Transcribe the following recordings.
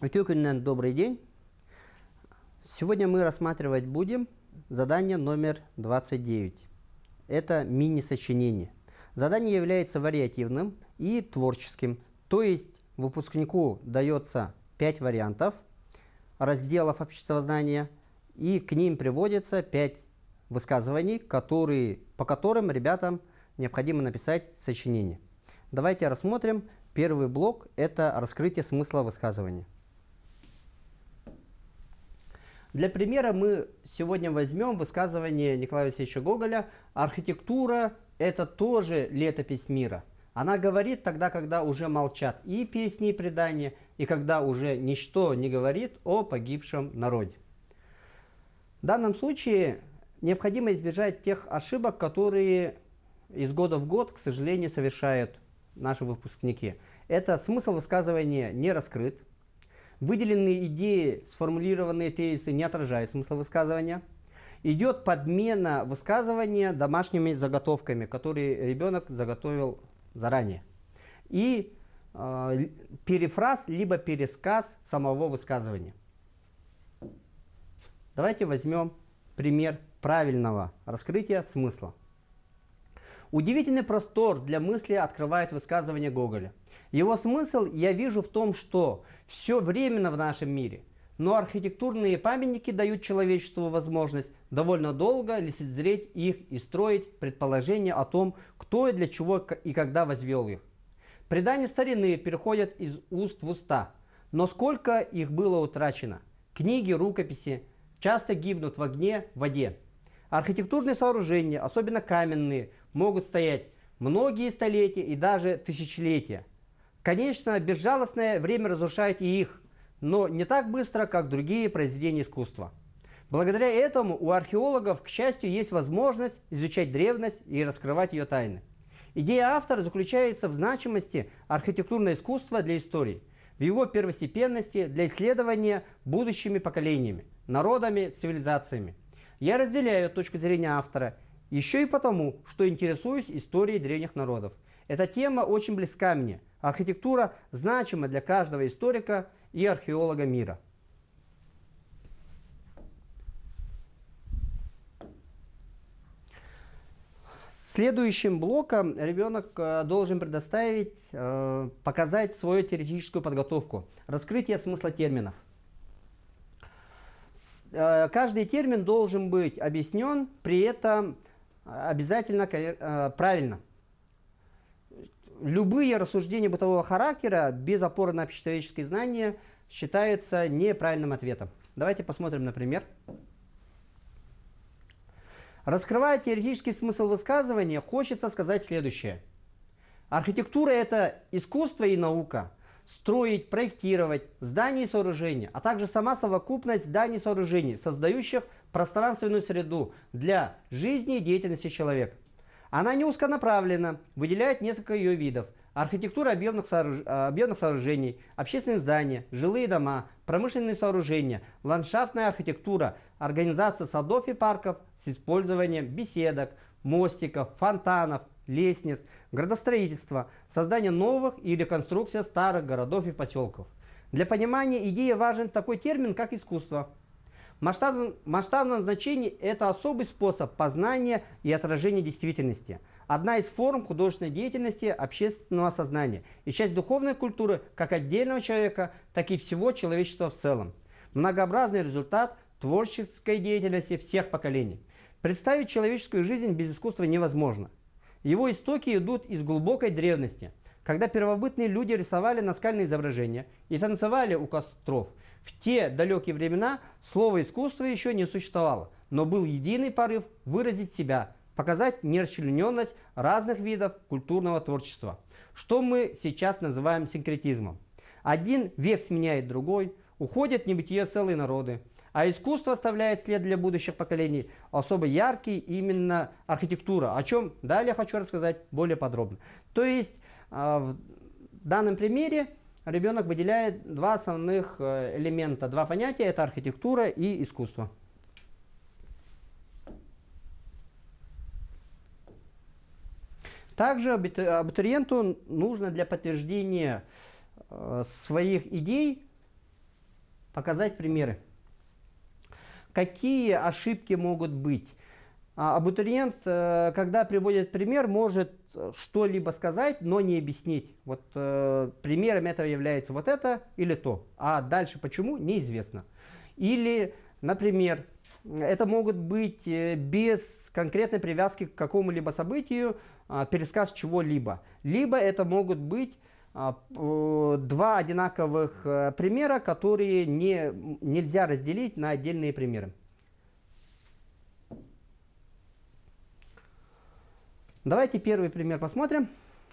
Утюкинен, добрый день. Сегодня мы рассматривать будем задание номер 29. Это мини-сочинение. Задание является вариативным и творческим. То есть выпускнику дается 5 вариантов разделов обществознания, и к ним приводится 5 высказываний, которые, по которым ребятам необходимо написать сочинение. Давайте рассмотрим. Первый блок – это раскрытие смысла высказывания. Для примера мы сегодня возьмем высказывание Николая Васильевича Гоголя «Архитектура – это тоже летопись мира». Она говорит тогда, когда уже молчат и песни, и предания, и когда уже ничто не говорит о погибшем народе. В данном случае необходимо избежать тех ошибок, которые из года в год, к сожалению, совершают наши выпускники. Это смысл высказывания не раскрыт, Выделенные идеи, сформулированные тезисы не отражают смысла высказывания. Идет подмена высказывания домашними заготовками, которые ребенок заготовил заранее. И э, перефраз, либо пересказ самого высказывания. Давайте возьмем пример правильного раскрытия смысла. Удивительный простор для мысли открывает высказывание Гоголя. Его смысл я вижу в том, что все временно в нашем мире, но архитектурные памятники дают человечеству возможность довольно долго лицезреть их и строить предположения о том, кто и для чего и когда возвел их. Предания старины переходят из уст в уста, но сколько их было утрачено. Книги, рукописи часто гибнут в огне, в воде. Архитектурные сооружения, особенно каменные, могут стоять многие столетия и даже тысячелетия – Конечно, безжалостное время разрушает и их, но не так быстро, как другие произведения искусства. Благодаря этому у археологов, к счастью, есть возможность изучать древность и раскрывать ее тайны. Идея автора заключается в значимости архитектурного искусства для истории, в его первостепенности для исследования будущими поколениями, народами, цивилизациями. Я разделяю точку зрения автора – еще и потому, что интересуюсь историей древних народов. Эта тема очень близка мне. Архитектура значима для каждого историка и археолога мира. Следующим блоком ребенок э, должен предоставить, э, показать свою теоретическую подготовку, раскрытие смысла терминов. Э, каждый термин должен быть объяснен, при этом обязательно э, правильно. Любые рассуждения бытового характера без опоры на общечеловеческие знания считаются неправильным ответом. Давайте посмотрим на пример. Раскрывая теоретический смысл высказывания, хочется сказать следующее. Архитектура – это искусство и наука. Строить, проектировать здания и сооружения, а также сама совокупность зданий и сооружений, создающих – пространственную среду для жизни и деятельности человека. Она не узконаправлена, выделяет несколько ее видов. Архитектура объемных, сооруж... А, объемных сооружений, общественные здания, жилые дома, промышленные сооружения, ландшафтная архитектура, организация садов и парков с использованием беседок, мостиков, фонтанов, лестниц, градостроительство, создание новых и реконструкция старых городов и поселков. Для понимания идеи важен такой термин, как искусство – Масштаб, масштабное значение – это особый способ познания и отражения действительности, одна из форм художественной деятельности общественного сознания и часть духовной культуры как отдельного человека, так и всего человечества в целом. Многообразный результат творческой деятельности всех поколений. Представить человеческую жизнь без искусства невозможно. Его истоки идут из глубокой древности, когда первобытные люди рисовали наскальные изображения и танцевали у костров – в те далекие времена слово искусство еще не существовало, но был единый порыв выразить себя, показать нерасчлененность разных видов культурного творчества, что мы сейчас называем синкретизмом. Один век сменяет другой, уходят в небытие целые народы, а искусство оставляет след для будущих поколений, особо яркий именно архитектура, о чем далее хочу рассказать более подробно. То есть а, в данном примере ребенок выделяет два основных э, элемента, два понятия. Это архитектура и искусство. Также абитуриенту нужно для подтверждения э, своих идей показать примеры. Какие ошибки могут быть? А абитуриент, э, когда приводит пример, может что-либо сказать, но не объяснить. Вот э, примером этого является вот это или то. А дальше почему, неизвестно. Или, например, это могут быть э, без конкретной привязки к какому-либо событию э, пересказ чего-либо. Либо это могут быть а, два одинаковых э, примера, которые не, нельзя разделить на отдельные примеры. Давайте первый пример посмотрим.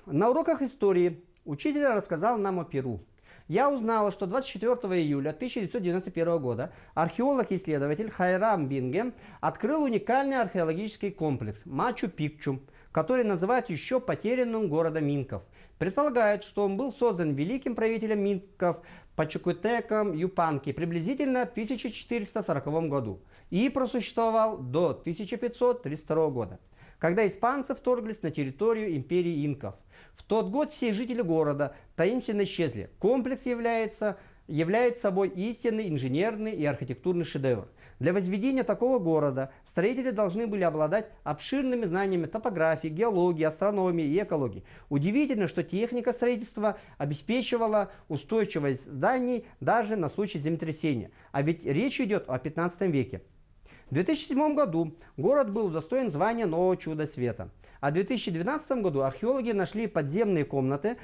На уроках истории учитель рассказал нам о Перу. Я узнала, что 24 июля 1991 года археолог и исследователь Хайрам Бингем открыл уникальный археологический комплекс Мачу-Пикчу, который называют еще потерянным городом инков. Предполагают, что он был создан великим правителем инков Пачукутеком Юпанки приблизительно в 1440 году и просуществовал до 1532 года когда испанцы вторглись на территорию империи инков. В тот год все жители города таинственно исчезли. Комплекс является является собой истинный инженерный и архитектурный шедевр. Для возведения такого города строители должны были обладать обширными знаниями топографии, геологии, астрономии и экологии. Удивительно, что техника строительства обеспечивала устойчивость зданий даже на случай землетрясения. А ведь речь идет о 15 веке. В 2007 году город был удостоен звания нового чуда света, а в 2012 году археологи нашли подземные комнаты,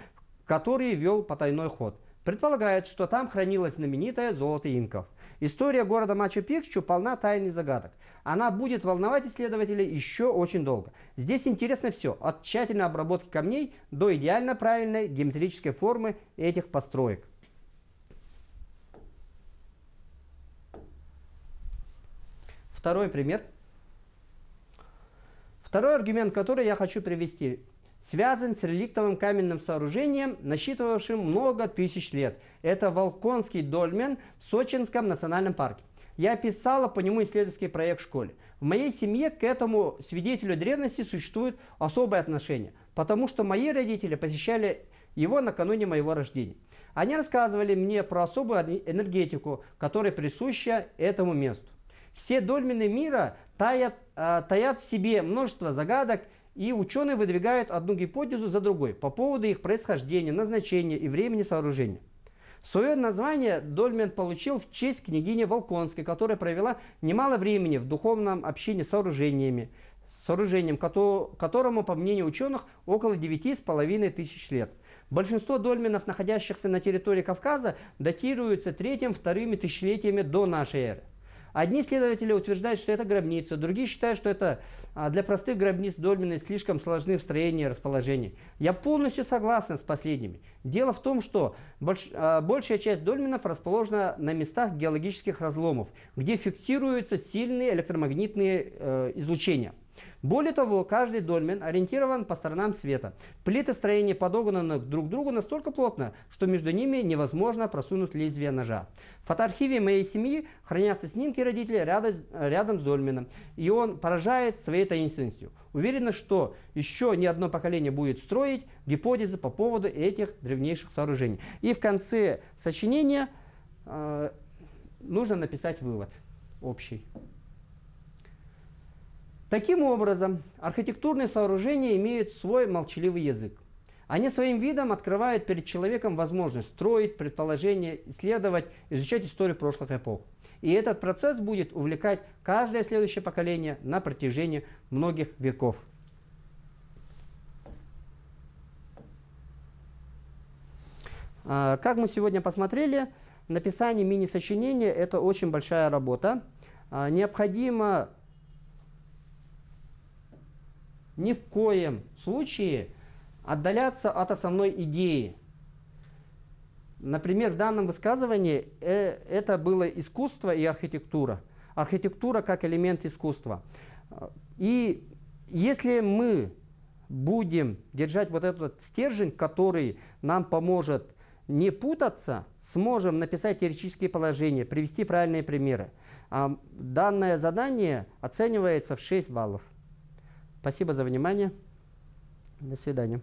в которые вел потайной ход. Предполагают, что там хранилось знаменитое золото инков. История города Мачу-Пикчу полна тайн и загадок. Она будет волновать исследователей еще очень долго. Здесь интересно все, от тщательной обработки камней до идеально правильной геометрической формы этих построек. Второй пример. Второй аргумент, который я хочу привести, связан с реликтовым каменным сооружением, насчитывавшим много тысяч лет. Это Волконский дольмен в Сочинском национальном парке. Я писала по нему исследовательский проект в школе. В моей семье к этому свидетелю древности существует особое отношение, потому что мои родители посещали его накануне моего рождения. Они рассказывали мне про особую энергетику, которая присуща этому месту. Все дольмены мира таят, а, таят в себе множество загадок, и ученые выдвигают одну гипотезу за другой по поводу их происхождения, назначения и времени сооружения. Свое название Дольмен получил в честь княгини Волконской, которая провела немало времени в духовном общении с сооружениями, сооружением, которому, по мнению ученых, около 9,5 тысяч лет. Большинство дольменов, находящихся на территории Кавказа, датируются третьим-вторыми тысячелетиями до нашей эры. Одни исследователи утверждают, что это гробница, другие считают, что это а, для простых гробниц Дольмины слишком сложны в строении и расположении. Я полностью согласен с последними. Дело в том, что больш, а, большая часть Дольминов расположена на местах геологических разломов, где фиксируются сильные электромагнитные э, излучения. Более того, каждый дольмен ориентирован по сторонам света. Плиты строения подогнаны друг к другу настолько плотно, что между ними невозможно просунуть лезвие ножа. В фотоархиве моей семьи хранятся снимки родителей рядом, рядом с дольменом, и он поражает своей таинственностью. Уверена, что еще не одно поколение будет строить гипотезы по поводу этих древнейших сооружений. И в конце сочинения э, нужно написать вывод общий. Таким образом, архитектурные сооружения имеют свой молчаливый язык. Они своим видом открывают перед человеком возможность строить, предположения, исследовать, изучать историю прошлых эпох. И этот процесс будет увлекать каждое следующее поколение на протяжении многих веков. А, как мы сегодня посмотрели, написание мини-сочинения – это очень большая работа. А, необходимо ни в коем случае отдаляться от основной идеи. Например, в данном высказывании э, это было искусство и архитектура. Архитектура как элемент искусства. А, и если мы будем держать вот этот стержень, который нам поможет не путаться, сможем написать теоретические положения, привести правильные примеры. А данное задание оценивается в 6 баллов. Спасибо за внимание. До свидания.